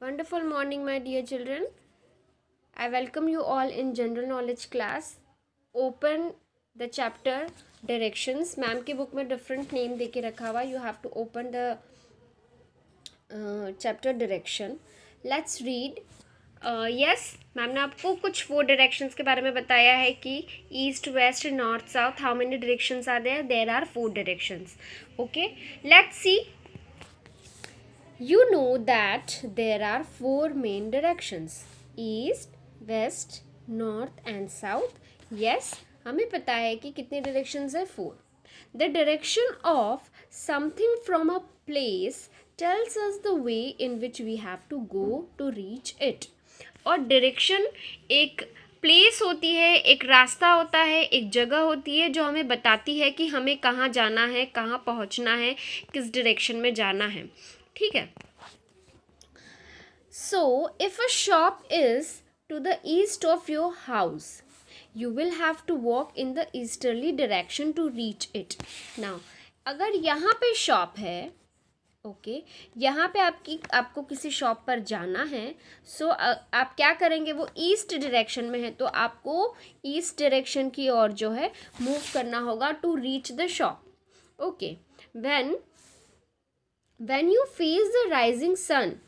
Wonderful morning, my dear children. I welcome you all in general knowledge class. Open the chapter directions. ma'am ki book mein different name दे के रखा हुआ You have to open the uh, chapter direction. Let's read. Yes ma'am ने आपको कुछ four directions के बारे में बताया है कि east west north south how many directions are there there are four directions okay let's see you know that there are four main directions east west north and south yes hame pata hai ki kitne directions hai four the direction of something from a place tells us the way in which we have to go to reach it और direction एक place होती है एक रास्ता होता है एक जगह होती है जो हमें बताती है कि हमें कहाँ जाना है कहाँ पहुँचना है किस डायरेक्शन में जाना है ठीक है so if a shop is to the east of your house you will have to walk in the easterly direction to reach it now अगर यहाँ पे शॉप है ओके okay. यहाँ पे आपकी आपको किसी शॉप पर जाना है सो so, आप क्या करेंगे वो ईस्ट डायरेक्शन में है तो आपको ईस्ट डायरेक्शन की ओर जो है मूव करना होगा to reach the shop okay when when you face the rising sun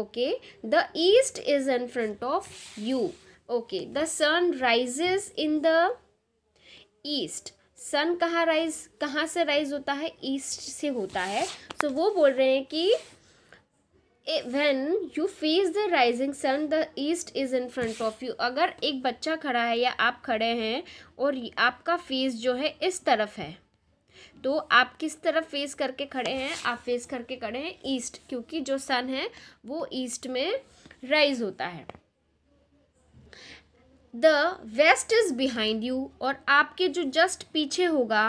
okay the east is in front of you okay the sun rises in the east sun कहाँ rise कहाँ से rise होता है east से होता है सो so, वो बोल रहे हैं कि when you face the rising sun the east is in front of you अगर एक बच्चा खड़ा है या आप खड़े हैं और आपका फेस जो है इस तरफ है तो आप किस तरफ फेस करके खड़े हैं आप फेस करके खड़े हैं ईस्ट क्योंकि जो सन है वो ईस्ट में राइज होता है the west is behind you और आपके जो जस्ट पीछे होगा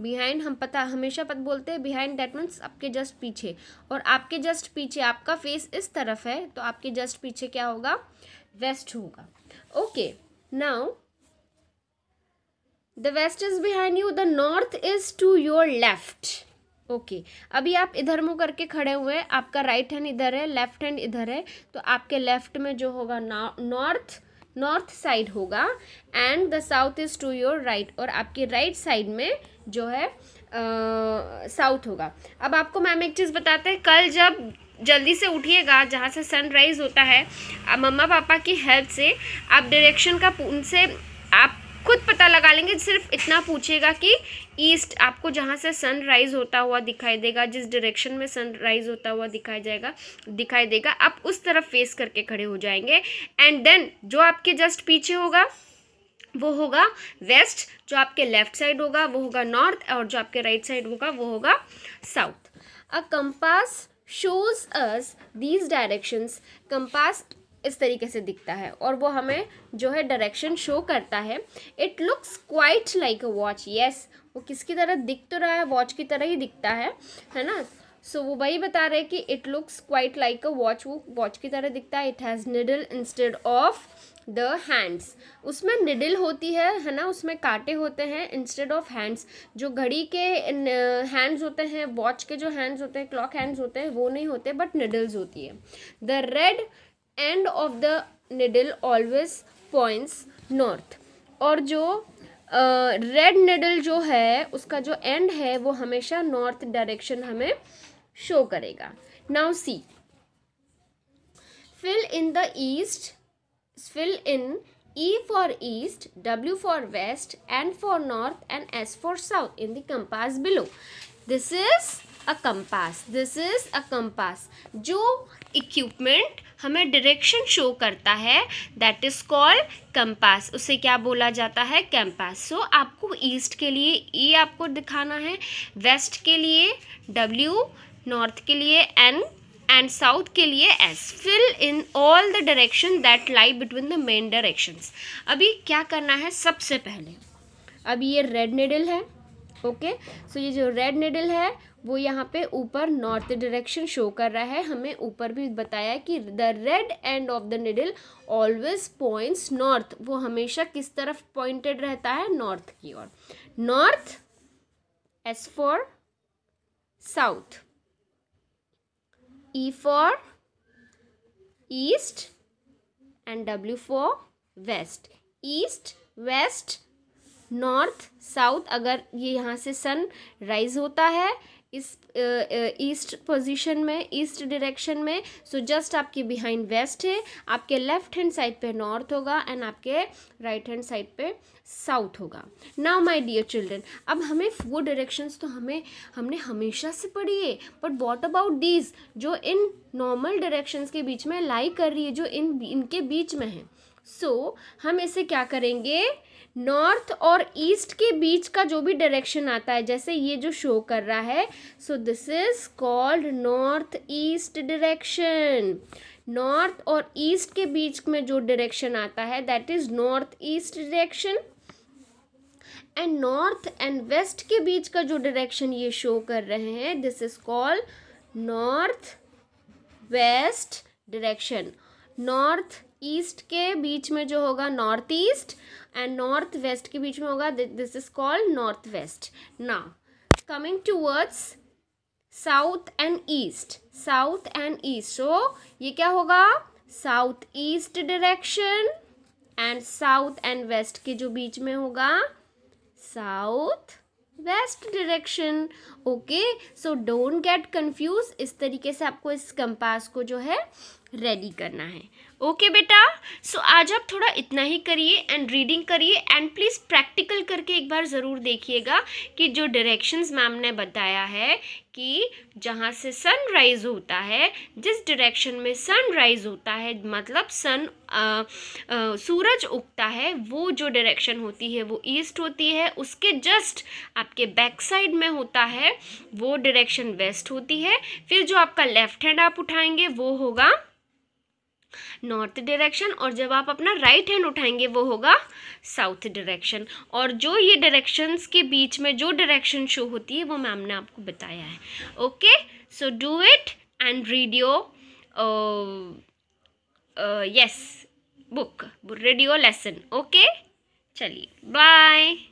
बिहाइंड हम पता हमेशा पता बोलते हैं बिहाइंड दैट मीन्स आपके जस्ट पीछे और आपके जस्ट पीछे आपका फेस इस तरफ है तो आपके जस्ट पीछे क्या होगा वेस्ट होगा okay now the west is behind you the north is to your left okay अभी आप इधर मुँह करके खड़े हुए हैं आपका राइट हैंड इधर है लेफ्ट हैंड इधर है तो आपके लेफ्ट में जो होगा नॉर्थ नॉर्थ साइड होगा and the south is to your right और आपके राइट right साइड में जो है साउथ uh, होगा अब आपको मैम एक चीज़ बताते हैं कल जब जल्दी से उठिएगा जहाँ से सनराइज़ होता है मम्मा पापा की हेल्प से आप डायरेक्शन का उनसे आप पता लगा लेंगे सिर्फ इतना पूछेगा कि ईस्ट आपको जहाँ से सनराइज़ होता हुआ दिखाई देगा जिस डायरेक्शन में सनराइज़ होता हुआ दिखाई जाएगा दिखाई देगा आप उस तरफ फेस करके खड़े हो जाएंगे एंड देन जो आपके जस्ट पीछे होगा वो होगा वेस्ट जो आपके लेफ्ट साइड होगा वो होगा नॉर्थ और जो आपके राइट साइड होगा वो होगा south a compass shows us these directions compass इस तरीके से दिखता है और वो हमें जो है डायरेक्शन शो करता है it looks quite like a watch yes वो किसकी तरह दिख तो रहा है वॉच की तरह ही दिखता है है ना सो so, वो वही बता रहे हैं कि it looks quite like a watch वो वॉच की तरह दिखता है it has needle instead of the hands उसमें निडल होती है है ना उसमें कांटे होते हैं इंस्टेड ऑफ हैंड्स जो घड़ी के हैंड्स होते हैं वॉच के जो हैंड्स होते हैं क्लॉक हैंड्स होते हैं वो नहीं होते बट निडल्स होती है the red end of the needle always points north और जो रेड uh, निडल जो है उसका जो एंड है वो हमेशा नॉर्थ डायरेक्शन हमें शो करेगा now see fill in the east fill in E for east W for west N for north and S for south in the compass below this is a compass this is a compass जो equipment हमें direction show करता है that is called compass उसे क्या बोला जाता है compass so so, आपको ईस्ट के लिए ई e आपको दिखाना है वेस्ट के लिए डब्ल्यू नॉर्थ के लिए एन एंड साउथ के लिए S fill in all the direction that lie between the main directions अभी क्या करना है सबसे पहले अभी ये रेड नेडल है ओके सो ये जो रेड निडल है वो यहाँ पे ऊपर नॉर्थ डायरेक्शन शो कर रहा है हमें ऊपर भी बताया है कि the red end of the needle always points north वो हमेशा किस तरफ पॉइंटेड रहता है नॉर्थ की ओर north S for south E for east and W for west east west north south अगर ये यहाँ से सन राइज होता है इस ईस्ट पोजीशन में ईस्ट डायरेक्शन में सो so जस्ट आपके बिहाइंड वेस्ट है आपके लेफ्ट हैंड साइड पे नॉर्थ होगा एंड आपके राइट हैंड साइड पे साउथ होगा नाउ माय डियर चिल्ड्रन अब हमें फोर डायरेक्शंस तो हमें हमने हमेशा से पढ़ी है बट वॉट अबाउट डीज जो इन नॉर्मल डायरेक्शंस के बीच में लाई कर रही है जो इन इनके बीच में है सो so, हम इसे क्या करेंगे नॉर्थ और ईस्ट के बीच का जो भी डायरेक्शन आता है जैसे ये जो शो कर रहा है so this is called north east direction north और ईस्ट के बीच में जो डायरेक्शन आता है that is north east direction and north and west के बीच का जो डायरेक्शन ये शो कर रहे हैं this is called north west direction north east के बीच में जो होगा north east and north west के बीच में होगा this is called north west ना coming towards south and east south and east so ये क्या होगा south east direction and south and west के जो बीच में होगा south west direction okay so don't get confuse इस तरीके से आपको इस कंपास को जो है रेडी करना है ओके okay बेटा सो so, आज आप थोड़ा इतना ही करिए एंड रीडिंग करिए एंड प्लीज़ प्रैक्टिकल करके एक बार ज़रूर देखिएगा कि जो डायरेक्शंस मैम ने बताया है कि जहाँ से सनराइज़ होता है जिस डायरेक्शन में सनराइज़ होता है मतलब सन आ, आ, सूरज उगता है वो जो डायरेक्शन होती है वो ईस्ट होती है उसके जस्ट आपके बैक साइड में होता है वो डायरेक्शन वेस्ट होती है फिर जो आपका लेफ़्ट हैंड आप उठाएंगे वो होगा नॉर्थ डायरेक्शन और जब आप अपना राइट हैंड उठाएंगे वो होगा साउथ डायरेक्शन और जो ये डायरेक्शंस के बीच में जो डायरेक्शन शो होती है वो मैम ने आपको बताया है okay so do it and read your yes book radio lesson okay चलिए बाय